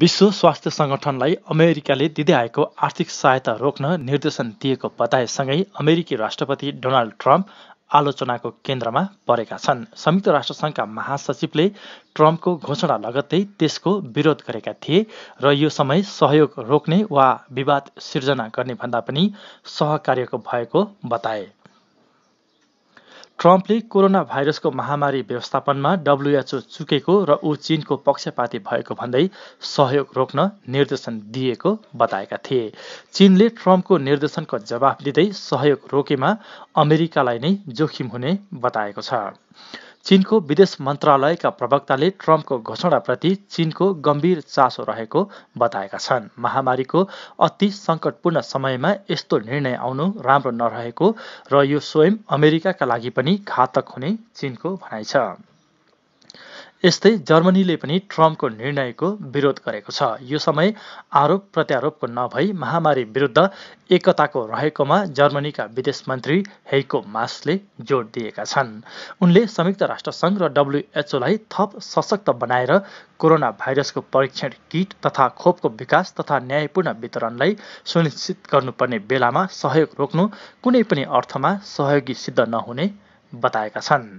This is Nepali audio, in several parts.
विश्व स्वास्थ्य सङ्गठनलाई अमेरिकाले दिँदै आएको आर्थिक सहायता रोक्न निर्देशन दिएको बताएसँगै अमेरिकी राष्ट्रपति डोनाल्ड ट्रम्प आलोचनाको केन्द्रमा परेका छन् संयुक्त राष्ट्रसङ्घका महासचिवले ट्रम्पको घोषणा लगत्तै त्यसको विरोध गरेका थिए र यो समय सहयोग रोक्ने वा विवाद सिर्जना गर्ने भन्दा पनि सहकार्यको भएको बताए ट्रम्पले कोरोना भाइरसको महामारी व्यवस्थापनमा डब्लुएचओ चुकेको र ऊ चीनको पक्षपाती भएको भन्दै सहयोग रोक्न निर्देशन दिएको बताएका थिए चीनले ट्रम्पको निर्देशनको जवाफ दिँदै सहयोग रोकेमा अमेरिकालाई नै जोखिम हुने बताएको छ चीनको विदेश मन्त्रालयका प्रवक्ताले ट्रम्पको घोषणाप्रति चीनको गम्भीर चासो रहेको बताएका छन् महामारीको अति सङ्कटपूर्ण समयमा यस्तो निर्णय आउनु राम्रो नरहेको र यो स्वयं अमेरिकाका लागि पनि घातक हुने चीनको भनाइ छ यस्तै जर्मनीले पनि ट्रम्पको निर्णयको विरोध गरेको छ यो समय आरोप प्रत्यारोपको नभई महामारी विरुद्ध एकताको रहेकोमा जर्मनीका विदेश मन्त्री हेइको मासले जोड दिएका छन् उनले संयुक्त राष्ट्रसङ्घ र डब्लुएचओलाई थप सशक्त बनाएर कोरोना भाइरसको परीक्षण किट तथा खोपको विकास तथा न्यायपूर्ण वितरणलाई सुनिश्चित गर्नुपर्ने बेलामा सहयोग रोक्नु कुनै पनि अर्थमा सहयोगी सिद्ध नहुने बताएका छन्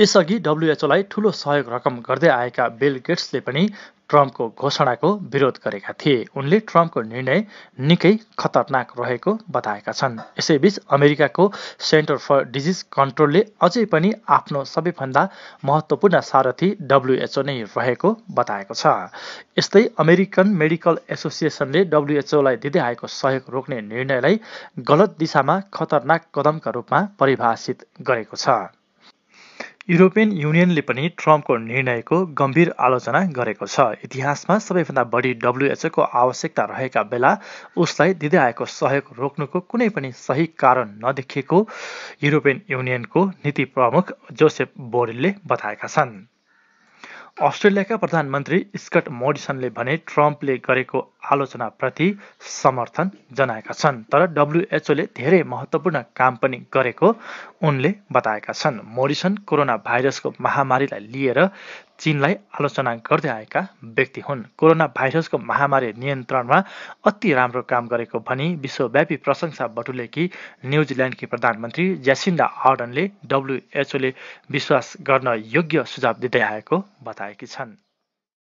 यसअघि डब्लुएचओलाई ठूलो सहयोग रकम गर्दै आएका बिल गेट्सले पनि ट्रम्पको घोषणाको विरोध गरेका थिए उनले ट्रम्पको निर्णय निकै खतरनाक रहेको बताएका छन् यसैबीच अमेरिकाको सेन्टर फर डिजिज कन्ट्रोलले अझै पनि आफ्नो सबैभन्दा महत्त्वपूर्ण सारथी डब्लुएचओ नै रहेको बताएको छ यस्तै अमेरिकन मेडिकल एसोसिएसनले डब्लुएचओलाई दिँदै आएको सहयोग रोक्ने निर्णयलाई गलत दिशामा खतरनाक कदमका रूपमा परिभाषित गरेको छ युरोपियन युनियनले पनि ट्रम्पको निर्णयको गम्भीर आलोचना गरेको छ इतिहासमा सबैभन्दा बढी डब्लुएचओको आवश्यकता रहेका बेला उसलाई दिँदै आएको सहयोग रोक्नुको कुनै पनि सही कारण नदेखिएको युरोपियन युनियनको नीति प्रमुख जोसेफ बोरेलले बताएका छन् अस्ट्रेलियाका प्रधानमन्त्री स्कट मोरिसनले भने ट्रम्पले गरेको आलोचनाप्रति समर्थन जनाएका छन् तर डब्लुएचओले धेरै महत्त्वपूर्ण काम पनि गरेको उनले बताएका छन् मोरिसन कोरोना भाइरसको महामारीलाई लिएर चीनलाई आलोचना गर्दै आएका व्यक्ति हुन् कोरोना भाइरसको महामारी नियन्त्रणमा अति राम्रो काम गरेको भनी विश्वव्यापी प्रशंसा बटुलेकी न्युजिल्यान्डकी प्रधानमन्त्री ज्यासिन्डा आर्डनले डब्लुएचओले विश्वास गर्न योग्य सुझाव दिँदै आएको बताएकी छन्